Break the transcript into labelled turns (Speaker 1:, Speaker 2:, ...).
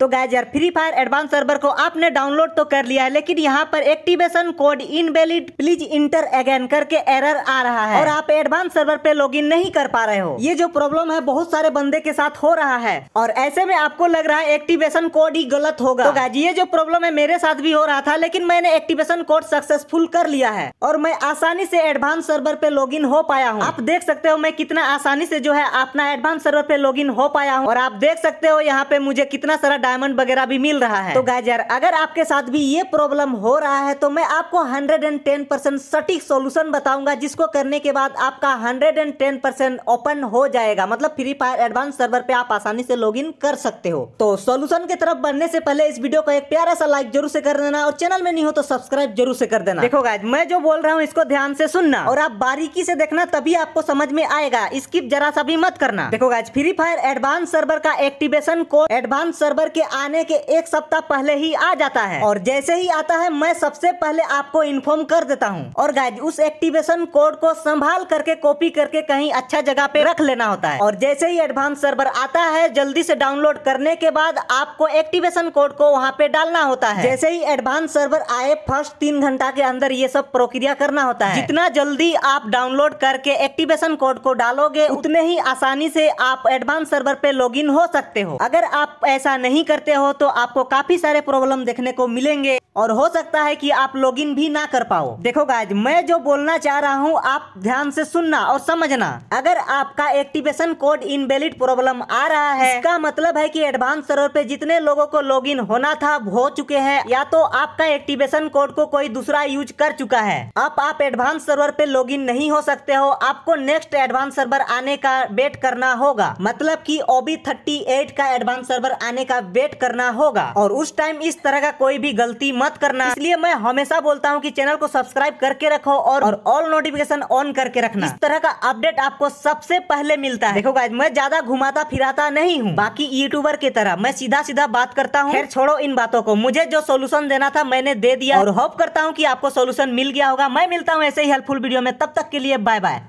Speaker 1: तो गैज यार free Fire advance server को आपने डाउनलोड तो कर लिया है लेकिन यहाँ पर activation code invalid please enter again करके एरर आ रहा है और आप एडवांस सर्वर पे लॉगिन नहीं कर पा रहे हो ये जो प्रॉब्लम है बहुत सारे बंदे के साथ हो रहा है और ऐसे में आपको लग रहा है एक्टिवेशन कोड ही गलत होगा तो गैज ये जो प्रॉब्लम है मेरे साथ भी हो रहा था लेकिन मैंने एक्टिवेशन कोड सक्सेसफुल कर लिया है और मैं आसानी से एडवांस सर्वर पे लॉग हो पाया हूँ आप देख सकते हो मैं कितना आसानी से जो है अपना एडवांस सर्वर पे लॉग हो पाया हूँ और आप देख सकते हो यहाँ पे मुझे कितना सारा डायमंड वगैरह भी मिल रहा है तो गाइज अगर आपके साथ भी ये प्रॉब्लम हो रहा है तो मैं आपको हंड्रेड एंड टेन परसेंट सटीक सोल्यूशन बताऊंगा जिसको करने के बाद आपका hundred and ten percent open हो जाएगा मतलब फ्री फायर एडवांस सर्वर पे आप आसानी से लॉग इन कर सकते हो तो सोल्यूशन की तरफ बढ़ने से पहले इस वीडियो को एक प्यारा सा लाइक जरूर से कर देना और चैनल में नहीं हो तो सब्सक्राइब जरूर से कर देना देखो गाय मैं जो बोल रहा हूँ इसको ध्यान से सुनना और आप बारीकी से देखना तभी आपको समझ में आएगा स्किप जरा सा भी मत करना देखो guys Free Fire advance server का एक्टिवेशन को एडवांस सर्वर के आने के एक सप्ताह पहले ही आ जाता है और जैसे ही आता है मैं सबसे पहले आपको इन्फॉर्म कर देता हूँ और गाइज उस एक्टिवेशन कोड को संभाल करके कॉपी करके कहीं अच्छा जगह पे रख लेना होता है और जैसे ही एडवांस सर्वर आता है जल्दी से डाउनलोड करने के बाद आपको एक्टिवेशन कोड को वहाँ पे डालना होता है जैसे ही एडवांस सर्वर आए फर्स्ट तीन घंटा के अंदर ये सब प्रक्रिया करना होता है जितना जल्दी आप डाउनलोड करके एक्टिवेशन कोड को डालोगे उतने ही आसानी से आप एडवांस सर्वर पे लॉगिन हो सकते हो अगर आप ऐसा नहीं करते हो तो आपको काफी सारे प्रॉब्लम देखने को मिलेंगे और हो सकता है कि आप लॉगिन भी ना कर पाओ देखो गाइज मैं जो बोलना चाह रहा हूँ आप ध्यान से सुनना और समझना अगर आपका एक्टिवेशन कोड इनवेलिड प्रॉब्लम आ रहा है इसका मतलब है कि एडवांस सर्वर पे जितने लोगों को लॉगिन होना था हो चुके हैं या तो आपका एक्टिवेशन कोड को कोई दूसरा यूज कर चुका है अब आप एडवांस सर्वर पे इन नहीं हो सकते हो आपको नेक्स्ट एडवांस सर्वर आने का वेट करना होगा मतलब की ओबी थर्टी का एडवांस सर्वर आने का वेट करना होगा और उस टाइम इस तरह का कोई भी गलती मत करना इसलिए मैं हमेशा बोलता हूँ की चैनल को सब्सक्राइब करके रखो और ऑल नोटिफिकेशन ऑन करके रखना इस तरह का अपडेट आपको सबसे पहले मिलता है देखो गाइज मैं ज्यादा घुमाता फिराता नहीं हूँ बाकी यूट्यूबर की तरह मैं सीधा सीधा बात करता हूँ फिर छोड़ो इन बातों को मुझे जो सोल्यूशन देना था मैंने दे दिया और होप करता हूँ की आपको सोल्यूशन मिल गया होगा मैं मिलता हूँ ऐसे ही हेल्पफुल वीडियो में तब तक के लिए बाय बाय